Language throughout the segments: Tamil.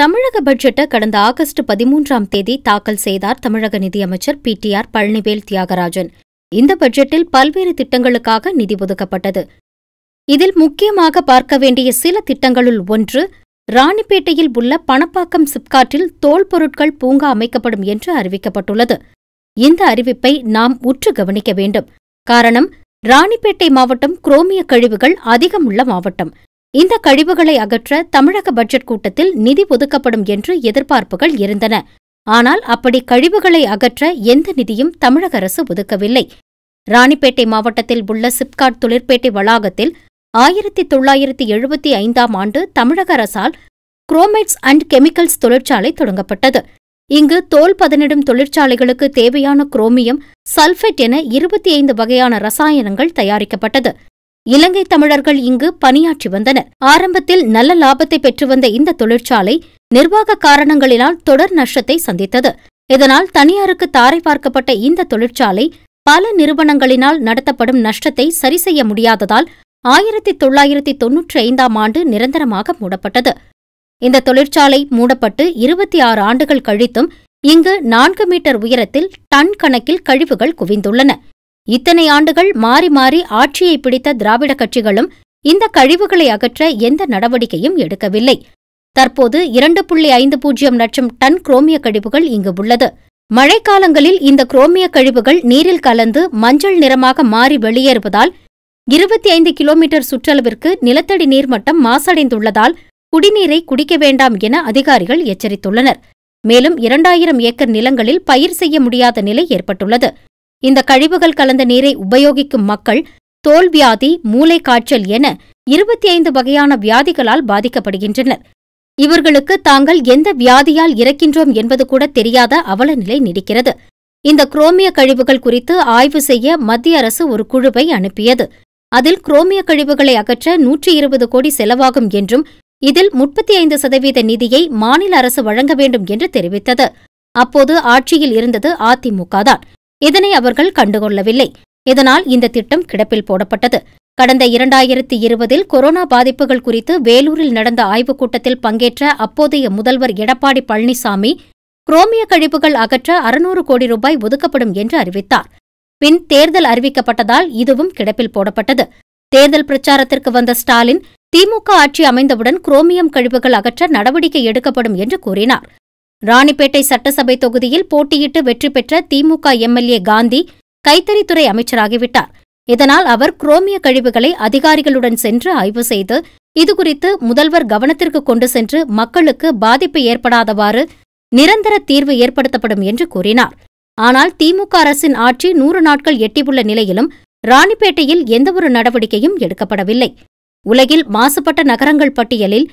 தமிழக பட்ஜெட்டை கடந்த ஆகஸ்ட் பதிமூன்றாம் தேதி தாக்கல் செய்தார் தமிழக நிதியமைச்சர் P T R Palanivel Thiagarajan இந்த பட்ஜெட்டில் பல்வேறு திட்டங்களுக்காக நிதி ஒதுக்கப்பட்டது இதில் முக்கியமாக பார்க்க வேண்டிய சில திட்டங்களுள் ஒன்று ராணிப்பேட்டையில் உள்ள பணப்பாக்கம் சிப்காட்டில் தோல் பொருட்கள் பூங்கா அமைக்கப்படும் என்று அறிவிக்கப்பட்டுள்ளது இந்த அறிவிப்பை நாம் உற்று கவனிக்க வேண்டும் காரணம் ராணிப்பேட்டை மாவட்டம் குரோமிய கழிவுகள் அதிகம் உள்ள மாவட்டம் இந்த கழிவுகளை அகற்ற தமிழக பட்ஜெட் கூட்டத்தில் நிதி ஒதுக்கப்படும் என்று எதிர்பார்ப்புகள் இருந்தன ஆனால் அப்படி கழிவுகளை அகற்ற எந்த நிதியும் தமிழக அரசு ஒதுக்கவில்லை ராணிப்பேட்டை மாவட்டத்தில் உள்ள சிப்காட் தொழிற்பேட்டை வளாகத்தில் ஆயிரத்தி தொள்ளாயிரத்தி எழுபத்தி ஐந்தாம் ஆண்டு தமிழக அரசால் குரோமேட்ஸ் அண்ட் கெமிக்கல்ஸ் தொழிற்சாலை தொடங்கப்பட்டது இங்கு தோல் பதனிடும் தொழிற்சாலைகளுக்கு தேவையான குரோமியம் சல்ஃபெட் என இருபத்தி ஐந்து வகையான ரசாயனங்கள் தயாரிக்கப்பட்டது இலங்கை தமிழர்கள் இங்கு பணியாற்றி வந்தனர் ஆரம்பத்தில் நல்ல லாபத்தை பெற்று வந்த இந்த தொழிற்சாலை நிர்வாக காரணங்களினால் தொடர் நஷ்டத்தை சந்தித்தது இதனால் தனியாருக்கு தாரை பார்க்கப்பட்ட இந்த தொழிற்சாலை பல நிறுவனங்களினால் நடத்தப்படும் நஷ்டத்தை சரி செய்ய முடியாததால் ஆயிரத்தி தொள்ளாயிரத்தி தொன்னூற்றி ஐந்தாம் ஆண்டு நிரந்தரமாக மூடப்பட்டது இந்த தொழிற்சாலை மூடப்பட்டு இருபத்தி ஆறு ஆண்டுகள் கழித்தும் இங்கு நான்கு மீட்டர் உயரத்தில் டன் கணக்கில் கழிவுகள் குவிந்துள்ளன இத்தனை ஆண்டுகள் மாறி மாறி ஆட்சியை பிடித்த திராவிட கட்சிகளும் இந்த கழிவுகளை அகற்ற எந்த நடவடிக்கையும் எடுக்கவில்லை தற்போது இரண்டு புள்ளி ஐந்து பூஜ்ஜியம் லட்சம் டன் குரோமிய கழிவுகள் இங்கு உள்ளது மழைக்காலங்களில் இந்த குரோமிய கழிவுகள் நீரில் கலந்து மஞ்சள் நிறமாக மாறி வெளியேறுவதால் இருபத்தி ஐந்து கிலோமீட்டர் சுற்றளவிற்கு நிலத்தடி நீர்மட்டம் மாசடைந்துள்ளதால் குடிநீரை குடிக்க வேண்டாம் என அதிகாரிகள் எச்சரித்துள்ளனர் மேலும் இரண்டாயிரம் ஏக்கர் நிலங்களில் பயிர் செய்ய முடியாத நிலை ஏற்பட்டுள்ளது இந்த கழிவுகள் கலந்த நீரை உபயோகிக்கும் மக்கள் தோல் வியாதி மூளை காய்ச்சல் என இருபத்தி ஐந்து வகையான வியாதிகளால் பாதிக்கப்படுகின்றனர் இவர்களுக்கு தாங்கள் எந்த வியாதியால் இறக்கின்றோம் என்பது கூட தெரியாத அவல நிலை நீடிக்கிறது இந்த குரோமிய கழிவுகள் குறித்து ஆய்வு செய்ய மத்திய அரசு ஒரு குழுவை அனுப்பியது அதில் குரோமிய கழிவுகளை அகற்ற நூற்றி இருபது கோடி செலவாகும் என்றும் இதில் முப்பத்தி ஐந்து சதவீத நிதியை மாநில அரசு வழங்க வேண்டும் என்று தெரிவித்தது அப்போது ஆட்சியில் இருந்தது அதிமுக தான் இதனை அவர்கள் கண்டுகொள்ளவில்லை இதனால் இந்த திட்டம் கிடப்பில் போடப்பட்டது கடந்த இரண்டாயிரத்தி இருபதில் கொரோனா பாதிப்புகள் குறித்து வேலூரில் நடந்த ஆய்வுக் கூட்டத்தில் பங்கேற்ற அப்போதைய முதல்வர் எடப்பாடி பழனிசாமி குரோமிய கழிவுகள் அகற்ற அறுநூறு கோடி ரூபாய் ஒதுக்கப்படும் என்று அறிவித்தார் பின் தேர்தல் அறிவிக்கப்பட்டதால் இதுவும் கிடப்பில் போடப்பட்டது தேர்தல் பிரச்சாரத்திற்கு வந்த ஸ்டாலின் திமுக ஆட்சி அமைந்தவுடன் குரோமியம் கழிவுகள் அகற்ற நடவடிக்கை எடுக்கப்படும் என்று கூறினார் ராணிப்பேட்டை சட்டசபை தொகுதியில் போட்டியிட்டு வெற்றி பெற்ற திமுக எம்எல்ஏ காந்தி கைத்தறித்துறை அமைச்சராகிவிட்டார் இதனால் அவர் குரோமிய கழிவுகளை அதிகாரிகளுடன் சென்று ஆய்வு செய்து இதுகுறித்து முதல்வர் கவனத்திற்கு கொண்டு சென்று மக்களுக்கு பாதிப்பு ஏற்படாதவாறு நிரந்தர தீர்வு ஏற்படுத்தப்படும் என்று கூறினார் ஆனால் திமுக அரசின் ஆட்சி நூறு நாட்கள் எட்டியுள்ள நிலையிலும் ராணிப்பேட்டையில் எந்தவொரு நடவடிக்கையும் எடுக்கப்படவில்லை உலகில் மாசுபட்ட நகரங்கள் பட்டியலில்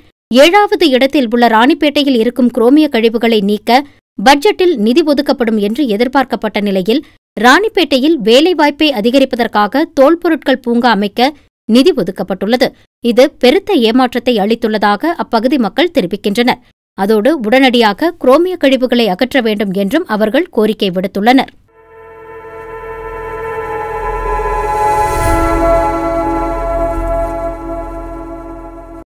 ஏழாவது இடத்தில் உள்ள ராணிப்பேட்டையில் இருக்கும் குரோமிய கழிவுகளை நீக்க பட்ஜெட்டில் நிதி ஒதுக்கப்படும் என்று எதிர்பார்க்கப்பட்ட நிலையில் ராணிப்பேட்டையில் வேலைவாய்ப்பை அதிகரிப்பதற்காக தோல் பொருட்கள் பூங்கா அமைக்க நிதி ஒதுக்கப்பட்டுள்ளது இது பெருத்த ஏமாற்றத்தை அளித்துள்ளதாக அப்பகுதி மக்கள் தெரிவிக்கின்றனர் அதோடு உடனடியாக குரோமிய கழிவுகளை அகற்ற வேண்டும் என்றும் அவர்கள் கோரிக்கை விடுத்துள்ளனர்